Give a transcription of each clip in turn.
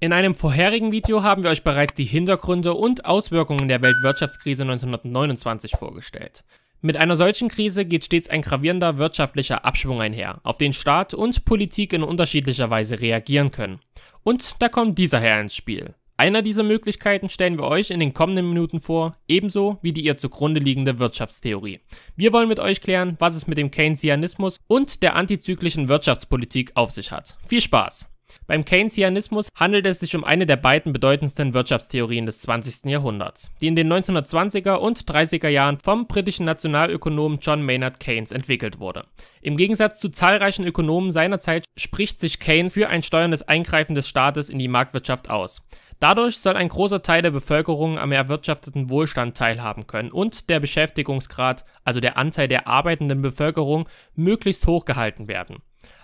In einem vorherigen Video haben wir euch bereits die Hintergründe und Auswirkungen der Weltwirtschaftskrise 1929 vorgestellt. Mit einer solchen Krise geht stets ein gravierender wirtschaftlicher Abschwung einher, auf den Staat und Politik in unterschiedlicher Weise reagieren können. Und da kommt dieser Herr ins Spiel. Einer dieser Möglichkeiten stellen wir euch in den kommenden Minuten vor, ebenso wie die ihr zugrunde liegende Wirtschaftstheorie. Wir wollen mit euch klären, was es mit dem Keynesianismus und der antizyklischen Wirtschaftspolitik auf sich hat. Viel Spaß! Beim Keynesianismus handelt es sich um eine der beiden bedeutendsten Wirtschaftstheorien des 20. Jahrhunderts, die in den 1920er und 30er Jahren vom britischen Nationalökonomen John Maynard Keynes entwickelt wurde. Im Gegensatz zu zahlreichen Ökonomen seiner Zeit spricht sich Keynes für ein steuerndes Eingreifen des Staates in die Marktwirtschaft aus. Dadurch soll ein großer Teil der Bevölkerung am erwirtschafteten Wohlstand teilhaben können und der Beschäftigungsgrad, also der Anteil der arbeitenden Bevölkerung, möglichst hoch gehalten werden.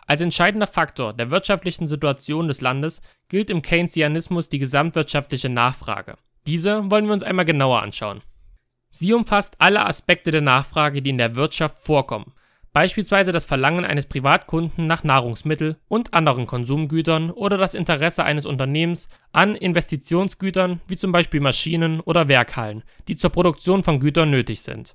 Als entscheidender Faktor der wirtschaftlichen Situation des Landes gilt im Keynesianismus die gesamtwirtschaftliche Nachfrage. Diese wollen wir uns einmal genauer anschauen. Sie umfasst alle Aspekte der Nachfrage, die in der Wirtschaft vorkommen, beispielsweise das Verlangen eines Privatkunden nach Nahrungsmittel und anderen Konsumgütern oder das Interesse eines Unternehmens an Investitionsgütern wie zum Beispiel Maschinen oder Werkhallen, die zur Produktion von Gütern nötig sind.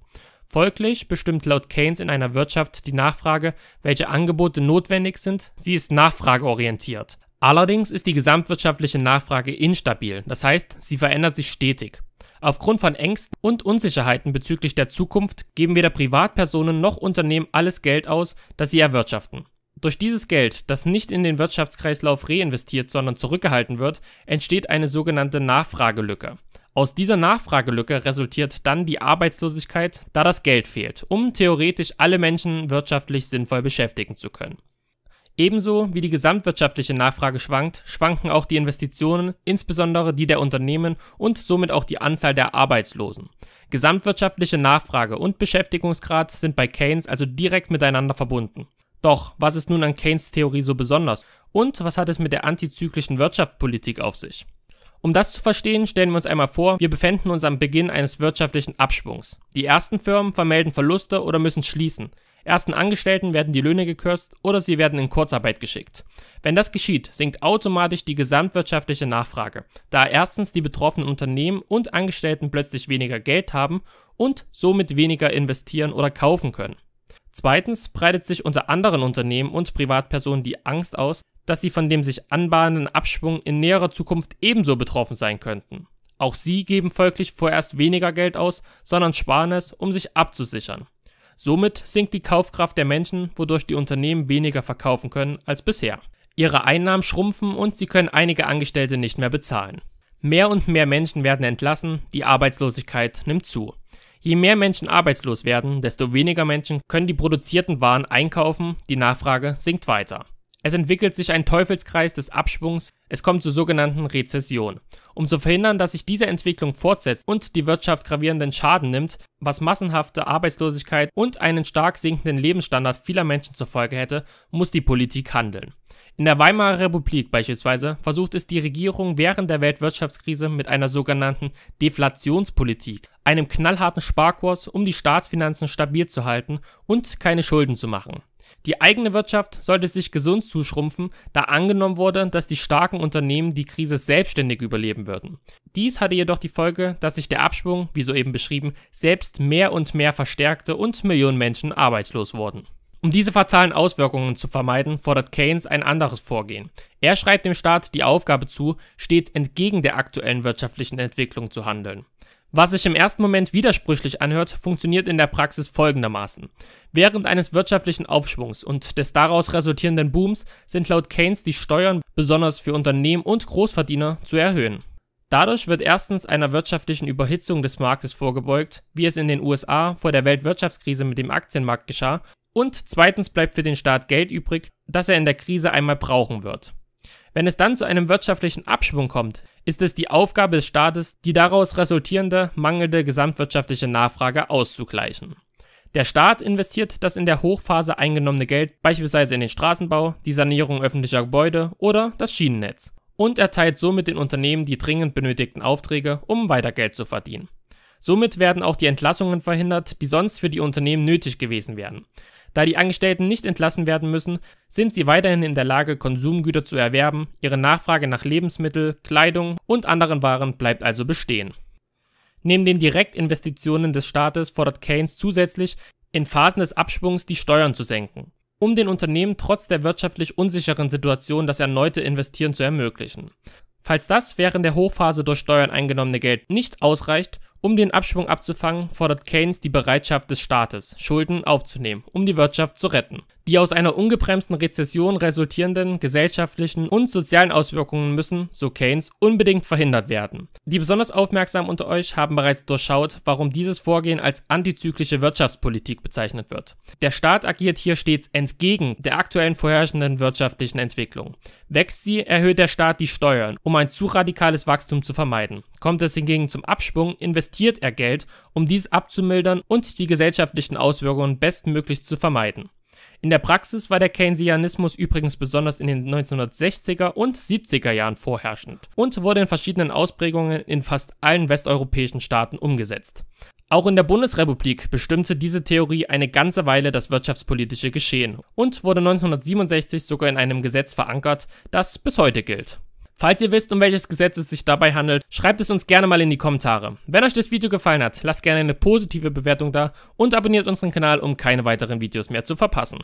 Folglich bestimmt laut Keynes in einer Wirtschaft die Nachfrage, welche Angebote notwendig sind, sie ist nachfrageorientiert. Allerdings ist die gesamtwirtschaftliche Nachfrage instabil, das heißt, sie verändert sich stetig. Aufgrund von Ängsten und Unsicherheiten bezüglich der Zukunft geben weder Privatpersonen noch Unternehmen alles Geld aus, das sie erwirtschaften. Durch dieses Geld, das nicht in den Wirtschaftskreislauf reinvestiert, sondern zurückgehalten wird, entsteht eine sogenannte Nachfragelücke. Aus dieser Nachfragelücke resultiert dann die Arbeitslosigkeit, da das Geld fehlt, um theoretisch alle Menschen wirtschaftlich sinnvoll beschäftigen zu können. Ebenso wie die gesamtwirtschaftliche Nachfrage schwankt, schwanken auch die Investitionen, insbesondere die der Unternehmen und somit auch die Anzahl der Arbeitslosen. Gesamtwirtschaftliche Nachfrage und Beschäftigungsgrad sind bei Keynes also direkt miteinander verbunden. Doch, was ist nun an Keynes Theorie so besonders? Und was hat es mit der antizyklischen Wirtschaftspolitik auf sich? Um das zu verstehen, stellen wir uns einmal vor, wir befinden uns am Beginn eines wirtschaftlichen Abschwungs. Die ersten Firmen vermelden Verluste oder müssen schließen. Ersten Angestellten werden die Löhne gekürzt oder sie werden in Kurzarbeit geschickt. Wenn das geschieht, sinkt automatisch die gesamtwirtschaftliche Nachfrage, da erstens die betroffenen Unternehmen und Angestellten plötzlich weniger Geld haben und somit weniger investieren oder kaufen können. Zweitens breitet sich unter anderen Unternehmen und Privatpersonen die Angst aus, dass sie von dem sich anbahnenden Abschwung in näherer Zukunft ebenso betroffen sein könnten. Auch sie geben folglich vorerst weniger Geld aus, sondern sparen es, um sich abzusichern. Somit sinkt die Kaufkraft der Menschen, wodurch die Unternehmen weniger verkaufen können als bisher. Ihre Einnahmen schrumpfen und sie können einige Angestellte nicht mehr bezahlen. Mehr und mehr Menschen werden entlassen, die Arbeitslosigkeit nimmt zu. Je mehr Menschen arbeitslos werden, desto weniger Menschen können die produzierten Waren einkaufen, die Nachfrage sinkt weiter. Es entwickelt sich ein Teufelskreis des Abschwungs, es kommt zur sogenannten Rezession. Um zu verhindern, dass sich diese Entwicklung fortsetzt und die Wirtschaft gravierenden Schaden nimmt, was massenhafte Arbeitslosigkeit und einen stark sinkenden Lebensstandard vieler Menschen zur Folge hätte, muss die Politik handeln. In der Weimarer Republik beispielsweise versucht es die Regierung während der Weltwirtschaftskrise mit einer sogenannten Deflationspolitik, einem knallharten Sparkurs, um die Staatsfinanzen stabil zu halten und keine Schulden zu machen. Die eigene Wirtschaft sollte sich gesund zuschrumpfen, da angenommen wurde, dass die starken Unternehmen die Krise selbstständig überleben würden. Dies hatte jedoch die Folge, dass sich der Abschwung, wie soeben beschrieben, selbst mehr und mehr verstärkte und Millionen Menschen arbeitslos wurden. Um diese fatalen Auswirkungen zu vermeiden, fordert Keynes ein anderes Vorgehen. Er schreibt dem Staat die Aufgabe zu, stets entgegen der aktuellen wirtschaftlichen Entwicklung zu handeln. Was sich im ersten Moment widersprüchlich anhört, funktioniert in der Praxis folgendermaßen. Während eines wirtschaftlichen Aufschwungs und des daraus resultierenden Booms sind laut Keynes die Steuern besonders für Unternehmen und Großverdiener zu erhöhen. Dadurch wird erstens einer wirtschaftlichen Überhitzung des Marktes vorgebeugt, wie es in den USA vor der Weltwirtschaftskrise mit dem Aktienmarkt geschah, und zweitens bleibt für den Staat Geld übrig, das er in der Krise einmal brauchen wird. Wenn es dann zu einem wirtschaftlichen Abschwung kommt, ist es die Aufgabe des Staates, die daraus resultierende mangelnde gesamtwirtschaftliche Nachfrage auszugleichen. Der Staat investiert das in der Hochphase eingenommene Geld beispielsweise in den Straßenbau, die Sanierung öffentlicher Gebäude oder das Schienennetz und erteilt somit den Unternehmen die dringend benötigten Aufträge, um weiter Geld zu verdienen. Somit werden auch die Entlassungen verhindert, die sonst für die Unternehmen nötig gewesen wären. Da die Angestellten nicht entlassen werden müssen, sind sie weiterhin in der Lage, Konsumgüter zu erwerben, ihre Nachfrage nach Lebensmittel, Kleidung und anderen Waren bleibt also bestehen. Neben den Direktinvestitionen des Staates fordert Keynes zusätzlich, in Phasen des Abschwungs die Steuern zu senken, um den Unternehmen trotz der wirtschaftlich unsicheren Situation das erneute Investieren zu ermöglichen. Falls das während der Hochphase durch Steuern eingenommene Geld nicht ausreicht, um den Abschwung abzufangen, fordert Keynes die Bereitschaft des Staates, Schulden aufzunehmen, um die Wirtschaft zu retten. Die aus einer ungebremsten Rezession resultierenden gesellschaftlichen und sozialen Auswirkungen müssen, so Keynes, unbedingt verhindert werden. Die besonders Aufmerksamen unter euch haben bereits durchschaut, warum dieses Vorgehen als antizyklische Wirtschaftspolitik bezeichnet wird. Der Staat agiert hier stets entgegen der aktuellen vorherrschenden wirtschaftlichen Entwicklung. Wächst sie, erhöht der Staat die Steuern, um ein zu radikales Wachstum zu vermeiden. Kommt es hingegen zum Abschwung, investiert er Geld, um dies abzumildern und die gesellschaftlichen Auswirkungen bestmöglich zu vermeiden. In der Praxis war der Keynesianismus übrigens besonders in den 1960er und 70er Jahren vorherrschend und wurde in verschiedenen Ausprägungen in fast allen westeuropäischen Staaten umgesetzt. Auch in der Bundesrepublik bestimmte diese Theorie eine ganze Weile das wirtschaftspolitische Geschehen und wurde 1967 sogar in einem Gesetz verankert, das bis heute gilt. Falls ihr wisst, um welches Gesetz es sich dabei handelt, schreibt es uns gerne mal in die Kommentare. Wenn euch das Video gefallen hat, lasst gerne eine positive Bewertung da und abonniert unseren Kanal, um keine weiteren Videos mehr zu verpassen.